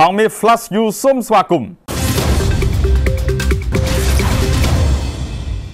ហងមី Flash You សូមស្វាគមន៍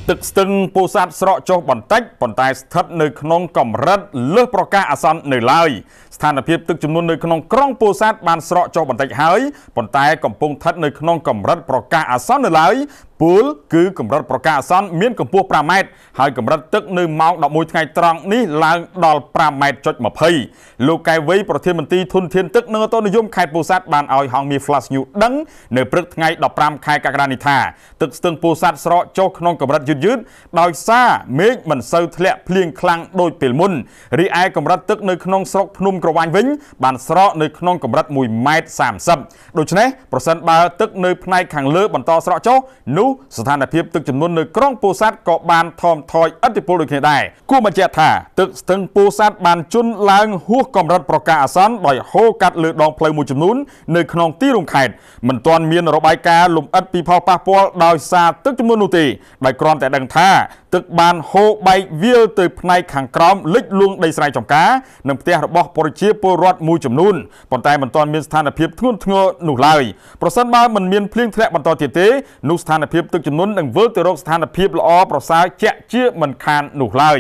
ទឹកស្ទឹងពោធិ៍សាត់ស្រកចុះបន្តិចប៉ុន្តែ ស្ថិតនៅក្នុងកម្រិតលើសប្រកាសអាសន្ននៅឡើយស្ថានភាពទឹកចំនួននៅក្នុងក្រុងពោធិ៍សាត់បានស្រកចុះបន្តិចហើយប៉ុន្តែកំពុងស្ថិតនៅក្នុងកម្រិតប្រកាសអាសន្ននៅឡើយពូលគឺកម្រិតប្រកាសអាសន្នមានកម្ពស់5ម៉ែត្រហើយកម្រិតទឹកនៅម៉ោង11ថ្ងៃត្រង់នេះឡើងដល់5ម៉ែត្រចុច20លោកកែវវៃប្រធានមន្ត្រីធនធានទឹកនិងអតននិយមខេត្តពោធិ៍សាត់បានឲ្យហងមី Flash News ដឹងនៅព្រឹកថ្ងៃ15ខែកក្កដានេះថាទឹកស្ទឹងពោធិ៍សាត់ស្រកចុះក្នុងកម្រិតយឺតយឺតដោយសារមេឃមិនសូវធ្លាក់ភ្លៀងខ្លាំងដូចពេលមុនរីឯកម្រិតទឹកនៅក្នុងស្រុកភ្នំក្រវាញវិញបានស្រកនៅក្នុងកម្រិត1ម៉ែត្រ30ដូច្នេះប្រសិនបើទឹកនៅផ្នែកខាងលើបន្តស្រកចុះនោះស្ថានភាពទឹកចំនួននៅក្រុងពោធិ៍សាត់ក៏បានថមថយឥទ្ធិពលដូចគ្នាដែរគួរបញ្ជាក់ថាទឹកស្ទឹងពោធិ៍សាត់បានជន់ឡើងហួសកម្រិតប្រកាសអាសន្នដោយហូរកាត់លើដងផ្លូវមួយចំនួននៅក្នុងទីរួមខេត្តមិនទាន់មានរបាយការណ៍លម្អិតពីផលប៉ះពាល់ដោយសារទឹកចំនួននោះទេដោយគ្រាន់តែដឹងថាទឹកបានហូរបែកវាលទៅផ្នែកខាងក្រោមលិចលួងដីស្រែចម្ការនិងផ្ទះរបស់ប្រជាពលរដ្ឋមួយចំនួនប៉ុន្តែមិនទាន់មានស្ថានភាពធ្ងន់ធ្ងរនោះឡើយប្រសិនបើមិនមានភ្លៀងធ្លាក់បន្តទៀតទេនោះស្ថានភាពភាពទឹកជំនន់នឹងវិលទៅរកស្ថានភាពល្អប្រសើរជាក់ជាមិនខាននោះឡើយ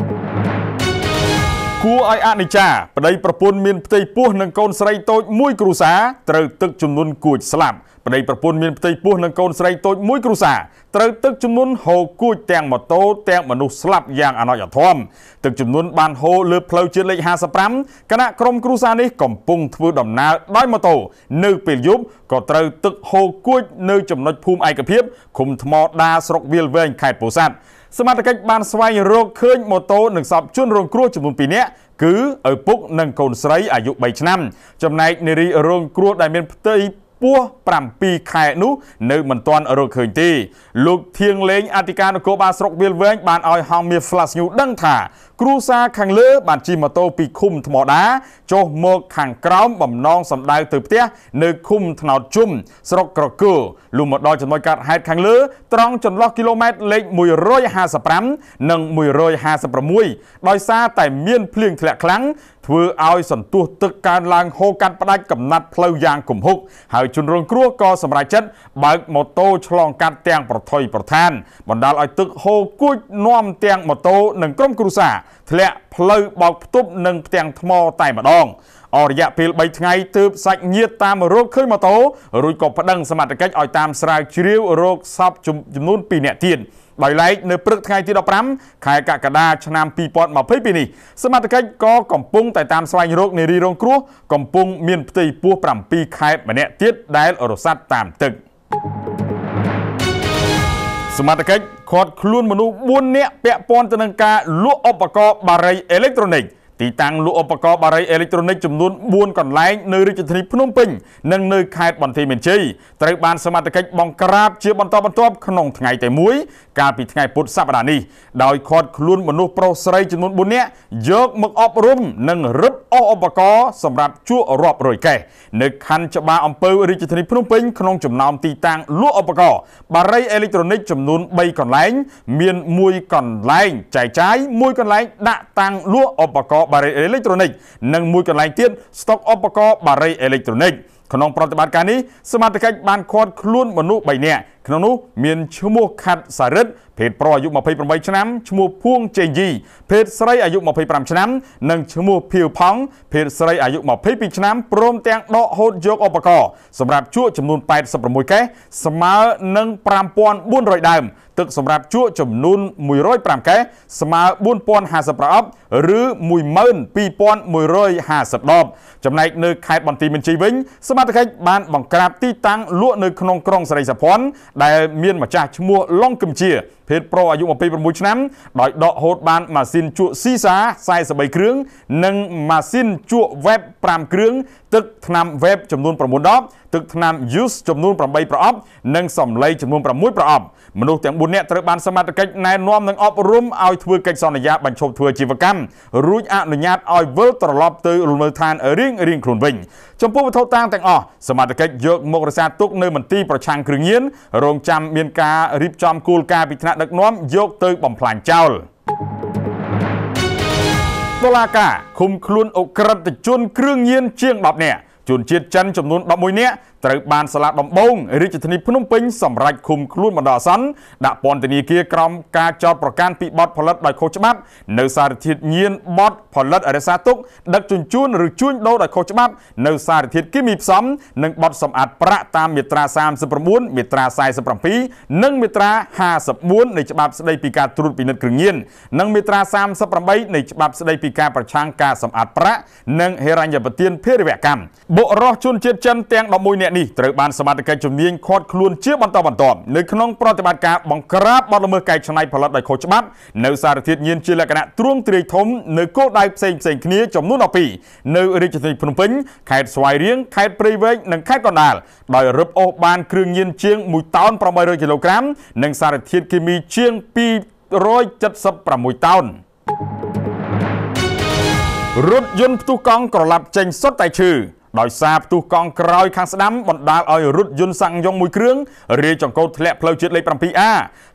។គួរឲ្យអនិច្ចាប្តីប្រពន្ធមានផ្ទៃពោះនិងកូនស្រីតូចមួយគ្រួសារត្រូវទឹកចំនួនគួចស្លាប់ប្តីប្រពន្ធមានផ្ទៃពោះនិងកូនស្រីតូចមួយគ្រួសារត្រូវទឹកចំនួនហូរគួចទាំងម៉ូតូទាំងមនុស្សស្លាប់យ៉ាងអណោចអធមទឹកចំនួនបានហូរលើផ្លូវជាតិលេខ55គណៈក្រុមគ្រួសារនេះកំពុងធ្វើដំណើរដោយម៉ូតូនៅពេលយប់ក៏ត្រូវទឹកហូរគួចនៅចំណុចភូមិឯកភាពឃុំថ្មដាស្រុកវាលវែងខេត្តពោធិ៍សាត់សមត្ថកិច្ចបានស្វែងរកឃើញម៉ូតូនិងសពជនរងគ្រោះចំនួន2នាក់គឺឪពុកនិងកូនស្រីអាយុ3ឆ្នាំ ចំណែកនារីរងគ្រោះដែលមានផ្ទៃពស់7ខែនោះនៅមិនទាន់រកឃើញទេលោកធៀងលេងអធិការនគរបាលស្រុកវាលវែងបានឲ្យហងមាស Flash News ដឹងថាគ្រូសាខាងលើ បានជិះម៉ូតូពីឃុំថ្មដាចុះមកខាងក្រោមបំណងសម្ដៅទៅផ្ទះនៅឃុំថ្នោតជុំស្រុកក្រគើលុះមកដល់ចំណុចកាត់ហេតុខាងលើត្រង់ចន្លោះគីឡូម៉ែត្រលេខ155និង156ដោយសារតែមានភ្លៀងធ្លាក់ខ្លាំងធ្វើឲ្យសន្ទុះទឹកកើនឡើងហូរកាត់ផ្ដាច់កំណាត់ផ្លូវយ៉ាងគំហុក ហើយជនរងគ្រោះក៏សម្រេចចិត្តបើកម៉ូតូឆ្លងកាត់ទាំងប្រថុយប្រឋាន បណ្ដាលឲ្យទឹកហូរគួចនាំទាំងម៉ូតូនិងក្រុមគ្រួសារធ្លាក់ផ្លូវបោកផ្ទប់និងផ្ទាំងថ្មតែម្ដង អររយៈពេល3ថ្ងៃទើបសាច់ញាតតាមរកឃើញម៉ូតូរួចក៏ប្តឹងសមត្ថកិច្ចឲ្យតាមស្រាវជ្រាវរកសពចំនួន2នាក់ទៀតដោយឡែកនៅព្រឹកថ្ងៃទី15ខែកក្កដាឆ្នាំ2022នេះសមត្ថកិច្ចក៏កំពុង តែតាមស្វែងរកនារីរងគ្រោះកំពុង មានផ្ទៃពោះ7ខែតម្នាក់ទៀតដែលរសាត់តាមទឹកសមត្ថកិច្ចឃាត់ខ្លួនមនុស្ស4នាក់ពាក់ព័ន្ធទៅនឹងការលក់ឧបករណ៍បារីអេເລັກត្រូនិកទីតាំងលក់ឧបករណ៍បារីអេឡិចត្រូនិកចំនួន4កន្លែងនៅរាជធានីភ្នំពេញនិងនៅខេត្តបន្ទាយមានជ័យត្រូវបានសមត្ថកិច្ចបង្ក្រាបជាបន្តបន្ទាប់ក្នុងថ្ងៃទី1កាលពីថ្ងៃពុធសប្តាហ៍នេះដោយឃាត់ខ្លួនមនុស្សប្រុសស្រីចំនួន4នាក់យកមកអប់រំនិងរឹបអូសឧបករណ៍សម្រាប់ជក់រាប់រយកេសនៅខណ្ឌច្បារអំពើរាជធានីភ្នំពេញក្នុងចំណោមទីតាំងលក់ឧបករណ៍បារីអេឡិចត្រូនិកចំនួន3កន្លែងមាន1កន្លែងចែកចាយ1កន្លែងដាក់តាំងលក់ឧបករណ៍បារីអេលិចត្រូនិកនិងមួយកន្លែងទៀតស្តុកឧបករណ៍បារីអេលិចត្រូនិកក្នុងប្រតិបត្តិការនេះសមត្ថកិច្ចបានឃាត់ខ្លួនមនុស្ស3នាក់ក្នុងនោះមានឈ្មោះខាត់សារិទ្ធភេទប្រុសអាយុ28ឆ្នាំឈ្មោះភួងជេយីភេទស្រីអាយុ25ឆ្នាំនិងឈ្មោះភៀវផង់ភេទស្រីអាយុ22ឆ្នាំព្រមទាំងដកហូតយកឧបករណ៍សម្រាប់ជក់ចំនួន86កេសស្មើនឹង5400ដើមទឹកសម្រាប់ជក់ចំនួន105កេសស្មើ4050ប្រអប់ឬ12150ដបចំណែកនៅខេត្តបន្ទាយមានជ័យវិញ សមត្ថកិច្ចបានបង្ក្រាបទីតាំងលក់នៅក្នុងក្រុងសរីសភ័ណ្ឌដែលមានម្ចាស់ឈ្មោះឡុងកឹមជាភេទ Pro អាយុ26ឆ្នាំដោយដកហូតបានម៉ាស៊ីនជក់ស៊ីសា43គ្រឿងនិងម៉ាស៊ីនជក់ Web 5គ្រឿងទឹកថ្នាំ Web ចំនួន9ដបទឹកថ្នាំ Use ចំនួន8ប្រអប់ និងសម្លេងចំនួន6ប្រអប់មនុស្សទាំង4នាក់ត្រូវបានសមត្ថកិច្ចណែនាំនិងអប់រំឲ្យធ្វើកិច្ចសន្យាបញ្ឈប់ធ្វើអាជីវកម្មរួចអនុញ្ញាតឲ្យវិលត្រឡប់ទៅលំនៅឋានរៀងរៀងខ្លួនវិញចំពោះវត្ថុតាងទាំងអស់សមត្ថកិច្ចយកមករក្សាទុកនៅមន្ទីរប្រឆាំងគ្រឿងញៀនរងចាំមានការរៀបចំគោលការណ៍ពីថ្នាក់ដឹកនាំយកទៅបំផ្លាញចោលតុលាការឃុំខ្លួនអ ுக ្រិតជនគ្រឿងញៀនជាង10នាក់ជនជាតិចិនចំនួន11នាក់ត្រូវបានសាលាដំបងរាជធានីភ្នំពេញសម្រេចឃុំខ្លួនបណ្ដោះអាសន្នដាក់ពន្ធនាគារក្រោមការចោទប្រកាន់ពីបទផលិតដោយខុសច្បាប់ នៅសារធាតុញៀនបទផលិតរសាទុក ដឹកជញ្ជូនឬជួញដូរដោយខុសច្បាប់នៅសារធាតុគីមីផ្សំ និងបទសម្អាតប្រាក់តាមមាត្រា39មាត្រា47និងមាត្រា54នៃច្បាប់ស្តីពីការត្រួតពិនិត្យគ្រឿងញៀននិងមាត្រា38នៃច្បាប់ស្តីពីការប្រឆាំងការសម្អាតប្រាក់និងហិរញ្ញប្បទានភេរវកម្មបុករស់ជនជាតិចិនទាំង11នាក់នាក់នេះត្រូវបានសមត្ថកិច្ចជំនាញឃាត់ខ្លួនជាបន្តបន្ទាប់នៅក្នុងប្រតិបត្តិការបង្ក្រាបបទល្មើសកែច្នៃផលិតដោយខុសច្បាប់នៅសារធាតុញៀនជាលក្ខណៈទ្រង់ទ្រាយធំនៅគោលដៅផ្សេងផ្សេងគ្នាចំនួន12នៅរាជធានីភ្នំពេញខេត្តស្វាយរៀងខេត្តព្រៃវែងនិងខេត្តកណ្ដាលដោយរឹបអូសបានគ្រឿងញៀនជាង1តោន800គីឡូក្រាមនិងសារធាតុគីមីជាង276តោនរថយន្តផ្ទុះកង់ក្រឡាប់ចេញសុទ្ធតែឈឺដោយសារផ្ទុះកង់ក្រោយខាងស្ដាំបណ្ដាលឲ្យរថយន្តសាំងយ៉ុងមួយគ្រឿងរាយចង្កូតធ្លាក់ផ្លូវជាតិលេខ 7A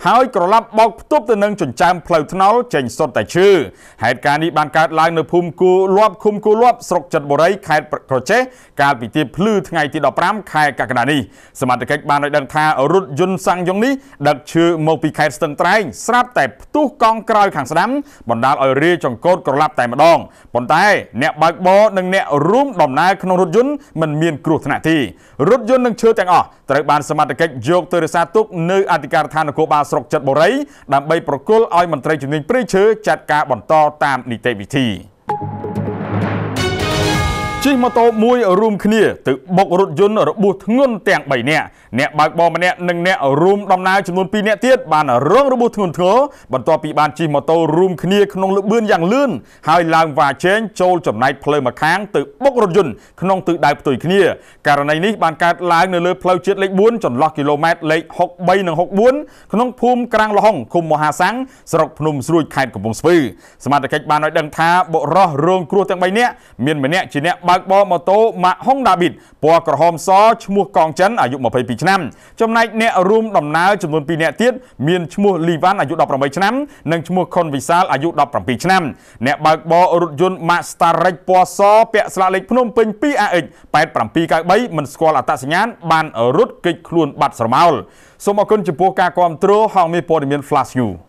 ហើយក្រឡាប់បោកផ្ទប់ទៅនឹងចិញ្ចើមផ្លូវថ្នល់ចេញ សុទ្ធតែឈឺហេតុការណ៍នេះបានកើតឡើងនៅភូមិគូលាប់ឃុំគូលាប់ស្រុកចិត្តបុរីខេត្តក្រចេះកាលពីទៀបភ្លឺថ្ងៃទី15ខែកក្កដានេះសមាជិកបានឲ្យដឹងថារថយន្តសាំងយ៉ុងនេះដឹកឈើមកពីខេត្តស្ទឹងត្រែងស្រាប់ តែផ្ទុះកង់ក្រោយខាងស្ដាំបណ្ដាលឲ្យរាយចង្កូតក្រឡាប់តែម្ដងប៉ុន្តែ អ្នកបើកបរនិងអ្នករួមដំណើរក្នុងរថយន្តមិនមានគ្រោះថ្នាក់ទេរថយន្តនិងឈើទាំងអស់ត្រូវបានសមត្ថកិច្ចយកទៅរក្សាទុកនៅអធិការដ្ឋាននគរបាលស្រុកចិត្តបុរីដើម្បីប្រគល់ឲ្យមន្ត្រីជំនាញព្រៃឈើចាត់ការបន្តតាមនីតិវិធី។ជិះម៉ូតូមួយរួមគ្នាទៅបុករថយន្តរបួសធ្ងន់ទាំង3នាក់អ្នកបើកបរម្នាក់និងអ្នករួមដំណើរចំនួន2នាក់ទៀតបានរងរបួសធ្ងន់ធ្ងរបន្ទាប់ពីបានជិះម៉ូតូរួមគ្នាក្នុងល្បឿនយ៉ាងលឿនហើយឡើងវ៉ាជែងចូលចំណែកផ្លូវម្ខាង ទៅបុករថយន្តក្នុងទិសដៅផ្ទុយគ្នាករណីនេះបានកើតឡើងនៅលើផ្លូវជាតិលេខ4ចន្លោះគីឡូម៉ែត្រលេខ63និង64ក្នុងភូមិក្រាំងលហុងឃុំមហាសាំងស្រុកភ្នំ ស្រួយខេត្តកំពង់ស្ពឺសមត្ថកិច្ចបានឲ្យដឹងថាបុរសរងគ្រោះទាំង3នាក់មានម្នាក់ជាអ្នកបើបើកបរម៉ូតូ Mack Honda Beat ពណ៌ក្រហមសឈ្មោះកងចិនអាយុ22ឆ្នាំ ចំណែក អ្នករួមដំណើរចំនួន2នាក់ទៀតមានឈ្មោះលីវ៉ាន់អាយុ18ឆ្នាំ និងឈ្មោះខុនវិសាលអាយុ17ឆ្នាំ អ្នកបើកបររថយន្ត Mack Starrex ពណ៌សពាក់ស្លាកលេខភ្នំពេញ 2AX 8793មិនស្គាល់អត្តសញ្ញាណបានរត់គេចខ្លួន បាត់ស្រមោលសូមអគុណចំពោះការគាំទ្រហងមានព័ត៌មាន Flash News